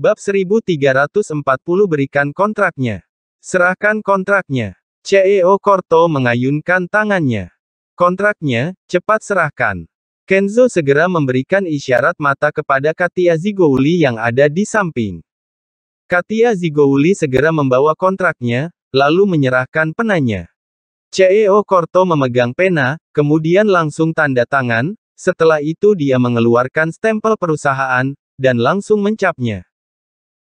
Bab 1340 berikan kontraknya. Serahkan kontraknya. CEO Korto mengayunkan tangannya. Kontraknya, cepat serahkan. Kenzo segera memberikan isyarat mata kepada Katia Zigouli yang ada di samping. Katia Zigouli segera membawa kontraknya, lalu menyerahkan penanya. CEO Korto memegang pena, kemudian langsung tanda tangan, setelah itu dia mengeluarkan stempel perusahaan, dan langsung mencapnya.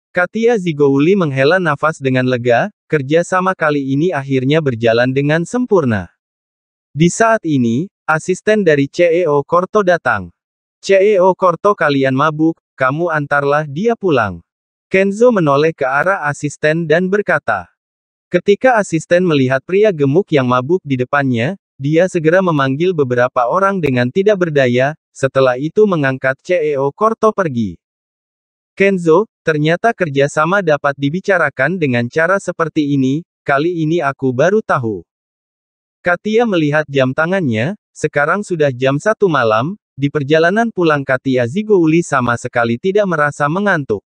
Katia Zigouli menghela nafas dengan lega, kerja sama kali ini akhirnya berjalan dengan sempurna. Di saat ini, asisten dari CEO Korto datang. CEO Korto kalian mabuk, kamu antarlah dia pulang. Kenzo menoleh ke arah asisten dan berkata. Ketika asisten melihat pria gemuk yang mabuk di depannya, dia segera memanggil beberapa orang dengan tidak berdaya, setelah itu mengangkat CEO Korto pergi. Kenzo, ternyata kerjasama dapat dibicarakan dengan cara seperti ini, kali ini aku baru tahu. Katia melihat jam tangannya, sekarang sudah jam satu malam, di perjalanan pulang Katia Zigouli sama sekali tidak merasa mengantuk.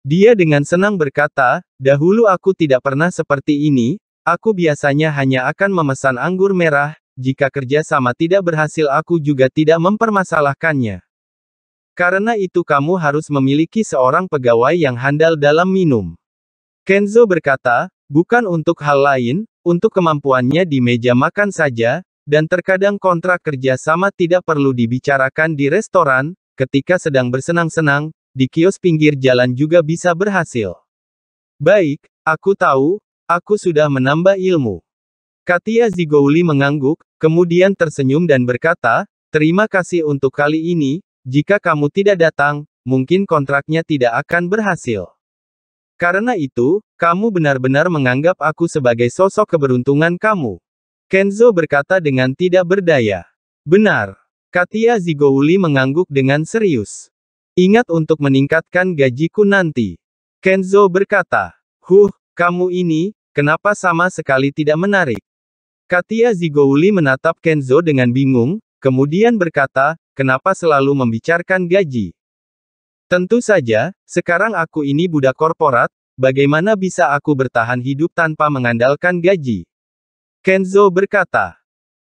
Dia dengan senang berkata, dahulu aku tidak pernah seperti ini, aku biasanya hanya akan memesan anggur merah, jika kerjasama tidak berhasil aku juga tidak mempermasalahkannya. Karena itu kamu harus memiliki seorang pegawai yang handal dalam minum. Kenzo berkata, bukan untuk hal lain, untuk kemampuannya di meja makan saja, dan terkadang kontrak kerja sama tidak perlu dibicarakan di restoran, ketika sedang bersenang-senang, di kios pinggir jalan juga bisa berhasil. Baik, aku tahu, aku sudah menambah ilmu. Katia Zigouli mengangguk, kemudian tersenyum dan berkata, terima kasih untuk kali ini, jika kamu tidak datang, mungkin kontraknya tidak akan berhasil. Karena itu, kamu benar-benar menganggap aku sebagai sosok keberuntungan kamu. Kenzo berkata dengan tidak berdaya. Benar. Katia Zigouli mengangguk dengan serius. Ingat untuk meningkatkan gajiku nanti. Kenzo berkata, Huh, kamu ini, kenapa sama sekali tidak menarik? Katia Zigouli menatap Kenzo dengan bingung, kemudian berkata, kenapa selalu membicarakan gaji? Tentu saja, sekarang aku ini budak korporat, bagaimana bisa aku bertahan hidup tanpa mengandalkan gaji? Kenzo berkata.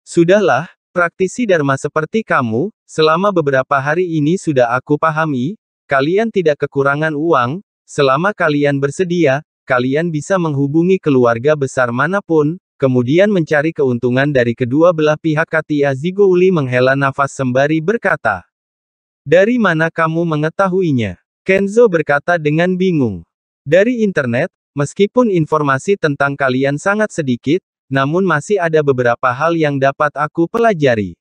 Sudahlah, praktisi Dharma seperti kamu, selama beberapa hari ini sudah aku pahami, kalian tidak kekurangan uang, selama kalian bersedia, kalian bisa menghubungi keluarga besar manapun, kemudian mencari keuntungan dari kedua belah pihak Katia Zigouli menghela nafas sembari berkata, Dari mana kamu mengetahuinya? Kenzo berkata dengan bingung. Dari internet, meskipun informasi tentang kalian sangat sedikit, namun masih ada beberapa hal yang dapat aku pelajari.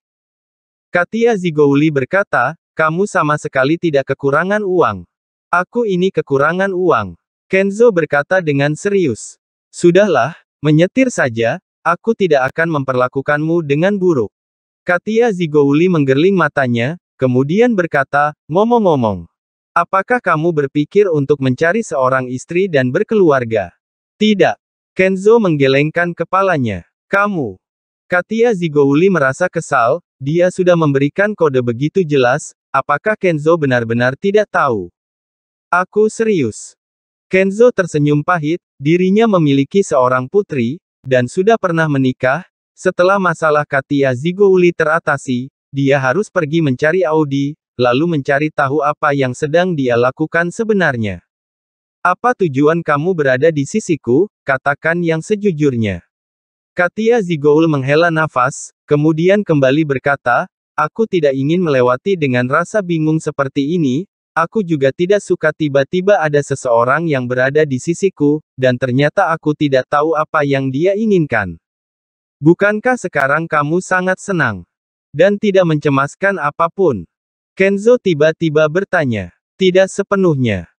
Katia Zigouli berkata, kamu sama sekali tidak kekurangan uang. Aku ini kekurangan uang. Kenzo berkata dengan serius. Sudahlah, Menyetir saja, aku tidak akan memperlakukanmu dengan buruk. Katia Zigouli menggerling matanya, kemudian berkata, ngomong-ngomong. Apakah kamu berpikir untuk mencari seorang istri dan berkeluarga? Tidak. Kenzo menggelengkan kepalanya. Kamu. Katia Zigouli merasa kesal, dia sudah memberikan kode begitu jelas, apakah Kenzo benar-benar tidak tahu? Aku serius. Kenzo tersenyum pahit, dirinya memiliki seorang putri, dan sudah pernah menikah, setelah masalah Katia Zigouli teratasi, dia harus pergi mencari Audi, lalu mencari tahu apa yang sedang dia lakukan sebenarnya. Apa tujuan kamu berada di sisiku, katakan yang sejujurnya. Katia Zigoul menghela nafas, kemudian kembali berkata, Aku tidak ingin melewati dengan rasa bingung seperti ini, Aku juga tidak suka tiba-tiba ada seseorang yang berada di sisiku, dan ternyata aku tidak tahu apa yang dia inginkan. Bukankah sekarang kamu sangat senang? Dan tidak mencemaskan apapun. Kenzo tiba-tiba bertanya. Tidak sepenuhnya.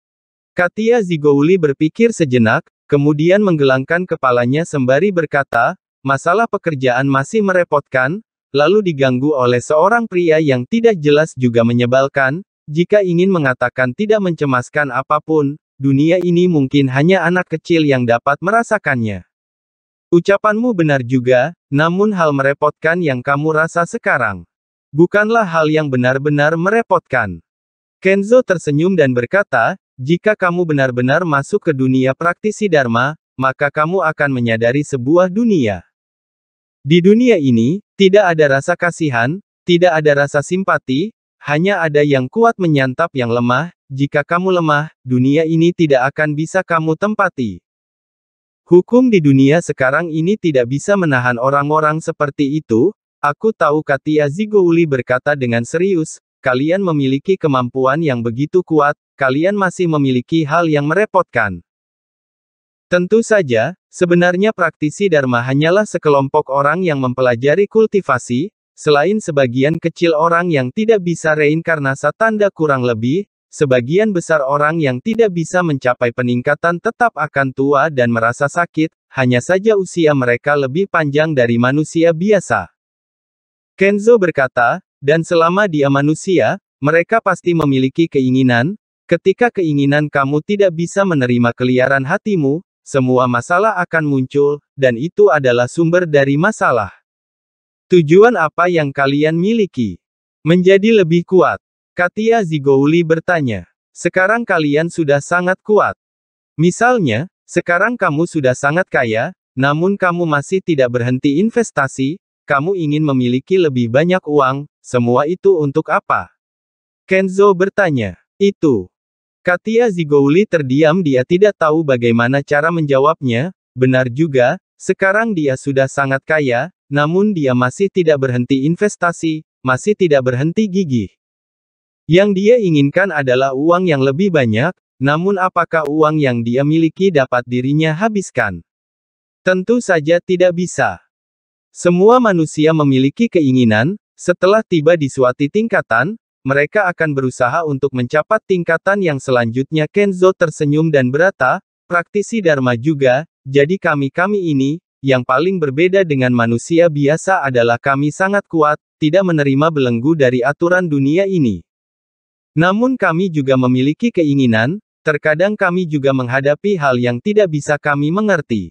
Katia Zigouli berpikir sejenak, kemudian menggelangkan kepalanya sembari berkata, masalah pekerjaan masih merepotkan, lalu diganggu oleh seorang pria yang tidak jelas juga menyebalkan, jika ingin mengatakan tidak mencemaskan apapun, dunia ini mungkin hanya anak kecil yang dapat merasakannya. Ucapanmu benar juga, namun hal merepotkan yang kamu rasa sekarang bukanlah hal yang benar-benar merepotkan. Kenzo tersenyum dan berkata, "Jika kamu benar-benar masuk ke dunia praktisi Dharma, maka kamu akan menyadari sebuah dunia. Di dunia ini, tidak ada rasa kasihan, tidak ada rasa simpati, hanya ada yang kuat menyantap yang lemah, jika kamu lemah, dunia ini tidak akan bisa kamu tempati. Hukum di dunia sekarang ini tidak bisa menahan orang-orang seperti itu, aku tahu Katia Zigouli berkata dengan serius, kalian memiliki kemampuan yang begitu kuat, kalian masih memiliki hal yang merepotkan. Tentu saja, sebenarnya praktisi Dharma hanyalah sekelompok orang yang mempelajari kultivasi, Selain sebagian kecil orang yang tidak bisa reinkarnasa tanda kurang lebih, sebagian besar orang yang tidak bisa mencapai peningkatan tetap akan tua dan merasa sakit, hanya saja usia mereka lebih panjang dari manusia biasa. Kenzo berkata, dan selama dia manusia, mereka pasti memiliki keinginan, ketika keinginan kamu tidak bisa menerima keliaran hatimu, semua masalah akan muncul, dan itu adalah sumber dari masalah. Tujuan apa yang kalian miliki? Menjadi lebih kuat. Katia Zigouli bertanya. Sekarang kalian sudah sangat kuat. Misalnya, sekarang kamu sudah sangat kaya, namun kamu masih tidak berhenti investasi, kamu ingin memiliki lebih banyak uang, semua itu untuk apa? Kenzo bertanya. Itu. Katia Zigouli terdiam dia tidak tahu bagaimana cara menjawabnya, benar juga, sekarang dia sudah sangat kaya, namun dia masih tidak berhenti investasi, masih tidak berhenti gigih. Yang dia inginkan adalah uang yang lebih banyak, namun apakah uang yang dia miliki dapat dirinya habiskan? Tentu saja tidak bisa. Semua manusia memiliki keinginan, setelah tiba di suatu tingkatan, mereka akan berusaha untuk mencapai tingkatan yang selanjutnya. Kenzo tersenyum dan berata, praktisi Dharma juga, jadi kami-kami ini, yang paling berbeda dengan manusia biasa adalah kami sangat kuat, tidak menerima belenggu dari aturan dunia ini. Namun kami juga memiliki keinginan, terkadang kami juga menghadapi hal yang tidak bisa kami mengerti.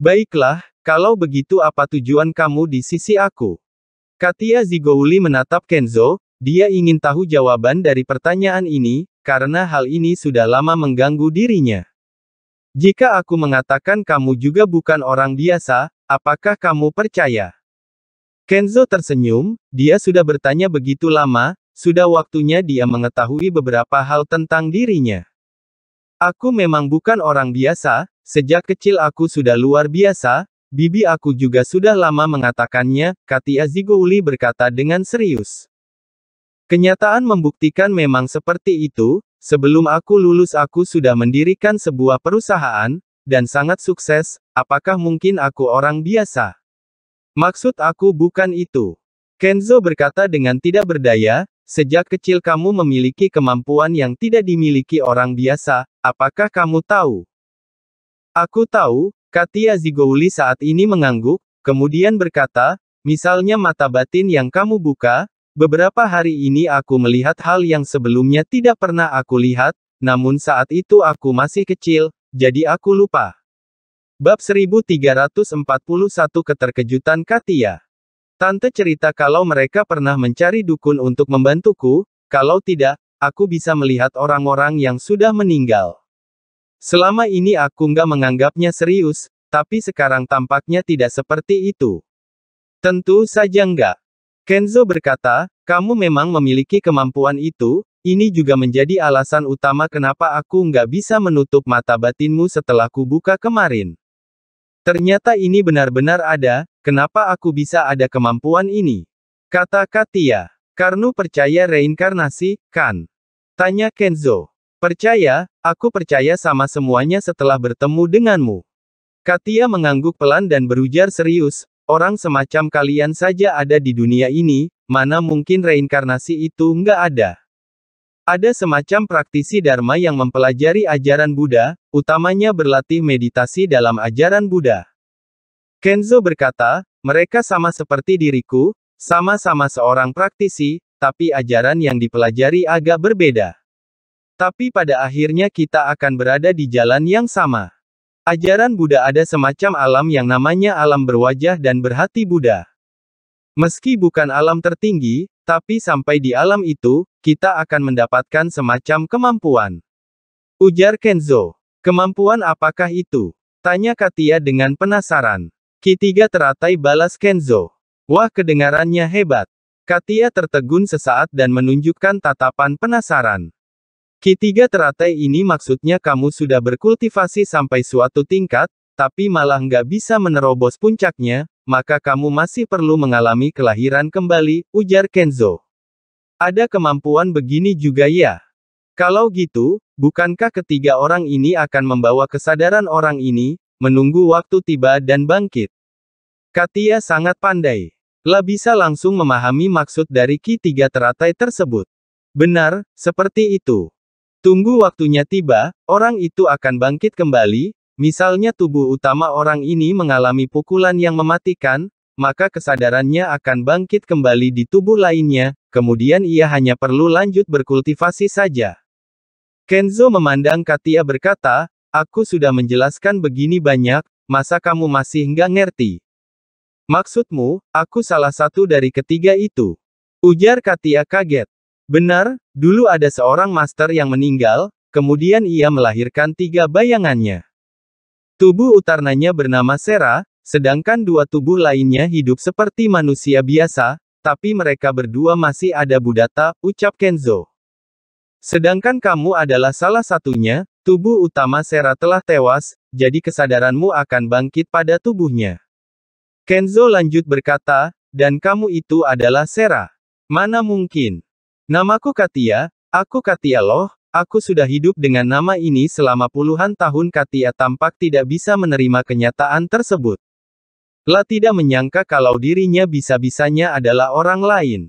Baiklah, kalau begitu apa tujuan kamu di sisi aku? Katia Zigouli menatap Kenzo, dia ingin tahu jawaban dari pertanyaan ini, karena hal ini sudah lama mengganggu dirinya. Jika aku mengatakan kamu juga bukan orang biasa, apakah kamu percaya? Kenzo tersenyum, dia sudah bertanya begitu lama, sudah waktunya dia mengetahui beberapa hal tentang dirinya. Aku memang bukan orang biasa, sejak kecil aku sudah luar biasa, bibi aku juga sudah lama mengatakannya, Katia Zigouli berkata dengan serius. Kenyataan membuktikan memang seperti itu, Sebelum aku lulus aku sudah mendirikan sebuah perusahaan, dan sangat sukses, apakah mungkin aku orang biasa? Maksud aku bukan itu. Kenzo berkata dengan tidak berdaya, sejak kecil kamu memiliki kemampuan yang tidak dimiliki orang biasa, apakah kamu tahu? Aku tahu, Katia Zigouli saat ini mengangguk, kemudian berkata, misalnya mata batin yang kamu buka, Beberapa hari ini aku melihat hal yang sebelumnya tidak pernah aku lihat, namun saat itu aku masih kecil, jadi aku lupa. Bab 1341 Keterkejutan Katia Tante cerita kalau mereka pernah mencari dukun untuk membantuku, kalau tidak, aku bisa melihat orang-orang yang sudah meninggal. Selama ini aku nggak menganggapnya serius, tapi sekarang tampaknya tidak seperti itu. Tentu saja nggak. Kenzo berkata, kamu memang memiliki kemampuan itu, ini juga menjadi alasan utama kenapa aku nggak bisa menutup mata batinmu setelah buka kemarin. Ternyata ini benar-benar ada, kenapa aku bisa ada kemampuan ini? Kata Katia. Karnu percaya reinkarnasi, kan? Tanya Kenzo. Percaya, aku percaya sama semuanya setelah bertemu denganmu. Katia mengangguk pelan dan berujar serius, Orang semacam kalian saja ada di dunia ini, mana mungkin reinkarnasi itu nggak ada. Ada semacam praktisi Dharma yang mempelajari ajaran Buddha, utamanya berlatih meditasi dalam ajaran Buddha. Kenzo berkata, mereka sama seperti diriku, sama-sama seorang praktisi, tapi ajaran yang dipelajari agak berbeda. Tapi pada akhirnya kita akan berada di jalan yang sama. Ajaran Buddha ada semacam alam yang namanya alam berwajah dan berhati Buddha. Meski bukan alam tertinggi, tapi sampai di alam itu, kita akan mendapatkan semacam kemampuan. Ujar Kenzo. Kemampuan apakah itu? Tanya Katia dengan penasaran. Kitiga teratai balas Kenzo. Wah kedengarannya hebat. Katia tertegun sesaat dan menunjukkan tatapan penasaran. Ketiga teratai ini maksudnya kamu sudah berkultivasi sampai suatu tingkat, tapi malah nggak bisa menerobos puncaknya, maka kamu masih perlu mengalami kelahiran kembali, ujar Kenzo. Ada kemampuan begini juga ya. Kalau gitu, bukankah ketiga orang ini akan membawa kesadaran orang ini, menunggu waktu tiba dan bangkit? Katia sangat pandai. bisa langsung memahami maksud dari ki tiga teratai tersebut. Benar, seperti itu. Tunggu waktunya tiba, orang itu akan bangkit kembali, misalnya tubuh utama orang ini mengalami pukulan yang mematikan, maka kesadarannya akan bangkit kembali di tubuh lainnya, kemudian ia hanya perlu lanjut berkultivasi saja. Kenzo memandang Katia berkata, aku sudah menjelaskan begini banyak, masa kamu masih nggak ngerti? Maksudmu, aku salah satu dari ketiga itu. Ujar Katia kaget. Benar, dulu ada seorang master yang meninggal, kemudian ia melahirkan tiga bayangannya. Tubuh utarnanya bernama Sera, sedangkan dua tubuh lainnya hidup seperti manusia biasa, tapi mereka berdua masih ada budata, ucap Kenzo. Sedangkan kamu adalah salah satunya, tubuh utama Sera telah tewas, jadi kesadaranmu akan bangkit pada tubuhnya. Kenzo lanjut berkata, dan kamu itu adalah Sera. Mana mungkin? Namaku Katia, aku Katia Loh, aku sudah hidup dengan nama ini selama puluhan tahun Katia tampak tidak bisa menerima kenyataan tersebut. La tidak menyangka kalau dirinya bisa-bisanya adalah orang lain.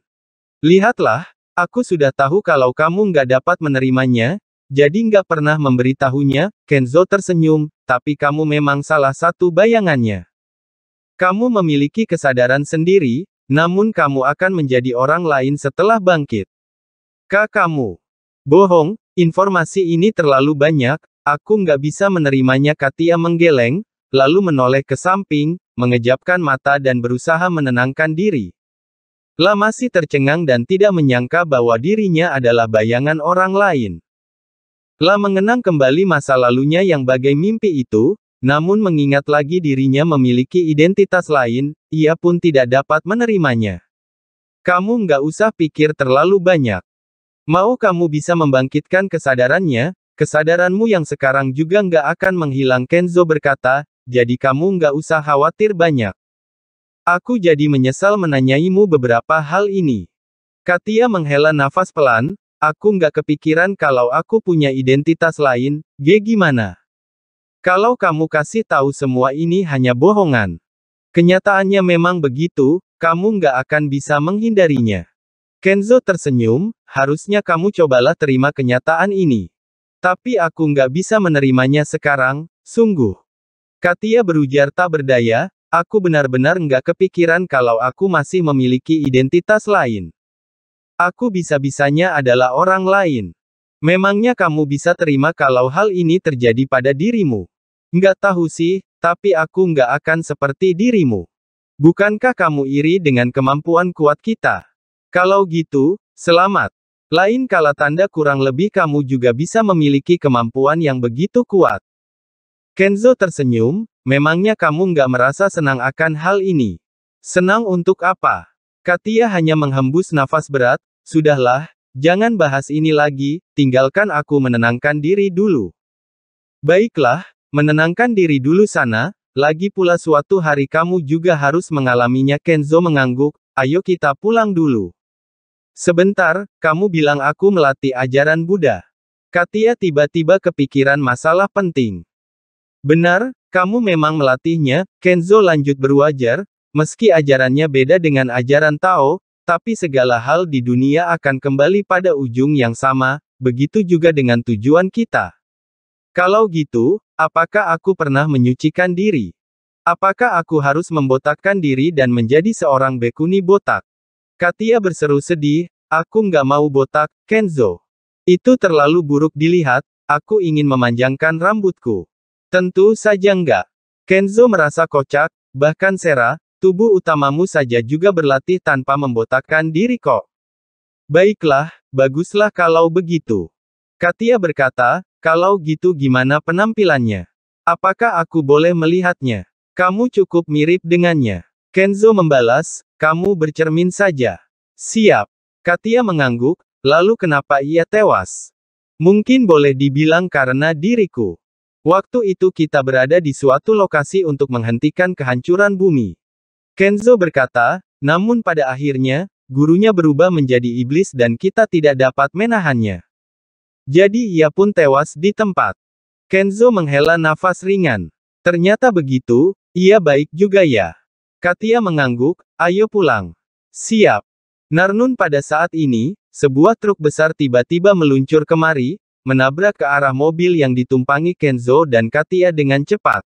Lihatlah, aku sudah tahu kalau kamu nggak dapat menerimanya, jadi nggak pernah memberitahunya, Kenzo tersenyum, tapi kamu memang salah satu bayangannya. Kamu memiliki kesadaran sendiri, namun kamu akan menjadi orang lain setelah bangkit kamu, Bohong, informasi ini terlalu banyak, aku nggak bisa menerimanya Katia menggeleng, lalu menoleh ke samping, mengejapkan mata dan berusaha menenangkan diri. masih tercengang dan tidak menyangka bahwa dirinya adalah bayangan orang lain. La mengenang kembali masa lalunya yang bagai mimpi itu, namun mengingat lagi dirinya memiliki identitas lain, ia pun tidak dapat menerimanya. Kamu nggak usah pikir terlalu banyak. Mau kamu bisa membangkitkan kesadarannya, kesadaranmu yang sekarang juga nggak akan menghilang Kenzo berkata, jadi kamu nggak usah khawatir banyak. Aku jadi menyesal menanyaimu beberapa hal ini. Katia menghela nafas pelan, aku nggak kepikiran kalau aku punya identitas lain, G gimana? Kalau kamu kasih tahu semua ini hanya bohongan. Kenyataannya memang begitu, kamu nggak akan bisa menghindarinya. Kenzo tersenyum, harusnya kamu cobalah terima kenyataan ini. Tapi aku nggak bisa menerimanya sekarang, sungguh. Katia berujar tak berdaya, aku benar-benar nggak kepikiran kalau aku masih memiliki identitas lain. Aku bisa-bisanya adalah orang lain. Memangnya kamu bisa terima kalau hal ini terjadi pada dirimu? Nggak tahu sih, tapi aku nggak akan seperti dirimu. Bukankah kamu iri dengan kemampuan kuat kita? Kalau gitu, selamat. Lain kala tanda kurang lebih kamu juga bisa memiliki kemampuan yang begitu kuat. Kenzo tersenyum, memangnya kamu nggak merasa senang akan hal ini? Senang untuk apa? Katia hanya menghembus nafas berat, sudahlah, jangan bahas ini lagi, tinggalkan aku menenangkan diri dulu. Baiklah, menenangkan diri dulu sana, lagi pula suatu hari kamu juga harus mengalaminya Kenzo mengangguk, ayo kita pulang dulu. Sebentar, kamu bilang aku melatih ajaran Buddha. Katia tiba-tiba kepikiran masalah penting. Benar, kamu memang melatihnya, Kenzo lanjut berwajar, meski ajarannya beda dengan ajaran Tao, tapi segala hal di dunia akan kembali pada ujung yang sama, begitu juga dengan tujuan kita. Kalau gitu, apakah aku pernah menyucikan diri? Apakah aku harus membotakkan diri dan menjadi seorang bekuni botak? Katia berseru sedih, aku nggak mau botak, Kenzo. Itu terlalu buruk dilihat, aku ingin memanjangkan rambutku. Tentu saja enggak. Kenzo merasa kocak, bahkan Sera, tubuh utamamu saja juga berlatih tanpa membotakkan diri kok. Baiklah, baguslah kalau begitu. Katia berkata, kalau gitu gimana penampilannya? Apakah aku boleh melihatnya? Kamu cukup mirip dengannya. Kenzo membalas, kamu bercermin saja. Siap. Katia mengangguk, lalu kenapa ia tewas? Mungkin boleh dibilang karena diriku. Waktu itu kita berada di suatu lokasi untuk menghentikan kehancuran bumi. Kenzo berkata, namun pada akhirnya, gurunya berubah menjadi iblis dan kita tidak dapat menahannya. Jadi ia pun tewas di tempat. Kenzo menghela nafas ringan. Ternyata begitu, ia baik juga ya. Katia mengangguk, ayo pulang. Siap. Narnun pada saat ini, sebuah truk besar tiba-tiba meluncur kemari, menabrak ke arah mobil yang ditumpangi Kenzo dan Katia dengan cepat.